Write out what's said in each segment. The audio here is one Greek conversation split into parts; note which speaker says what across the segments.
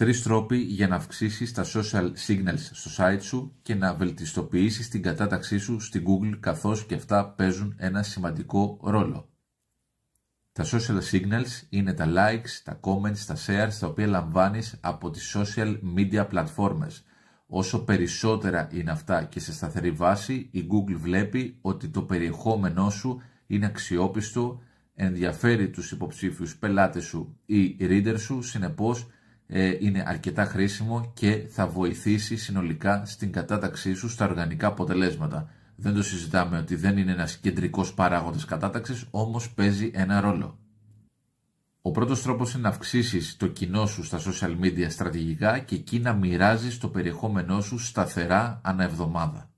Speaker 1: Τρεις τρόποι για να αυξήσεις τα social signals στο site σου και να βελτιστοποιήσεις την κατάταξή σου στην Google, καθώς και αυτά παίζουν ένα σημαντικό ρόλο. Τα social signals είναι τα likes, τα comments, τα shares τα οποία λαμβάνεις από τις social media platforms. Όσο περισσότερα είναι αυτά και σε σταθερή βάση, η Google βλέπει ότι το περιεχόμενό σου είναι αξιόπιστο, ενδιαφέρει τους υποψήφιους πελάτες σου ή reader σου, συνεπώς ε, είναι αρκετά χρήσιμο και θα βοηθήσει συνολικά στην κατάταξή σου στα οργανικά αποτελέσματα. Δεν το συζητάμε ότι δεν είναι ένας κεντρικός παράγοντας κατάταξης, όμως παίζει ένα ρόλο. Ο πρώτος τρόπος είναι να αυξήσεις το κοινό σου στα social media στρατηγικά και εκεί να μοιράζεις το περιεχόμενό σου σταθερά ανά εβδομάδα.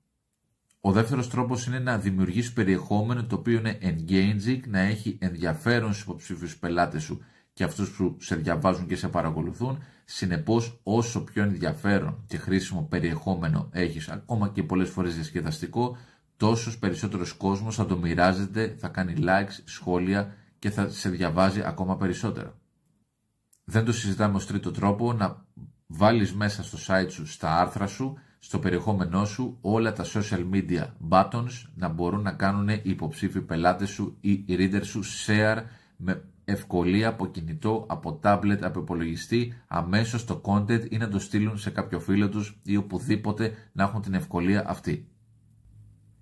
Speaker 1: Ο δεύτερος τρόπος είναι να δημιουργείς περιεχόμενο το οποίο είναι engaging, να έχει ενδιαφέρον στους υποψήφιους πελάτες σου και αυτούς που σε διαβάζουν και σε παρακολουθούν. Συνεπώς όσο πιο ενδιαφέρον και χρήσιμο περιεχόμενο έχεις, ακόμα και πολλές φορές διασκεδαστικό, τόσος περισσότερος κόσμος θα το μοιράζεται, θα κάνει likes, σχόλια και θα σε διαβάζει ακόμα περισσότερο. Δεν το συζητάμε ως τρίτο τρόπο να βάλεις μέσα στο site σου, στα άρθρα σου, στο περιεχόμενό σου όλα τα social media buttons να μπορούν να κάνουν οι υποψήφοι πελάτες σου ή οι readers σου share με ευκολία από κινητό, από τάμπλετ, από υπολογιστή, αμέσως το content ή να το στείλουν σε κάποιο φίλο τους ή οπουδήποτε να έχουν την ευκολία αυτή.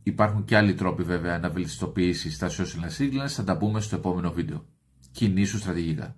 Speaker 1: Υπάρχουν και άλλοι τρόποι βέβαια να βελτιστοποίησει τα social signals, θα τα πούμε στο επόμενο βίντεο. Κινήσου στρατηγικά.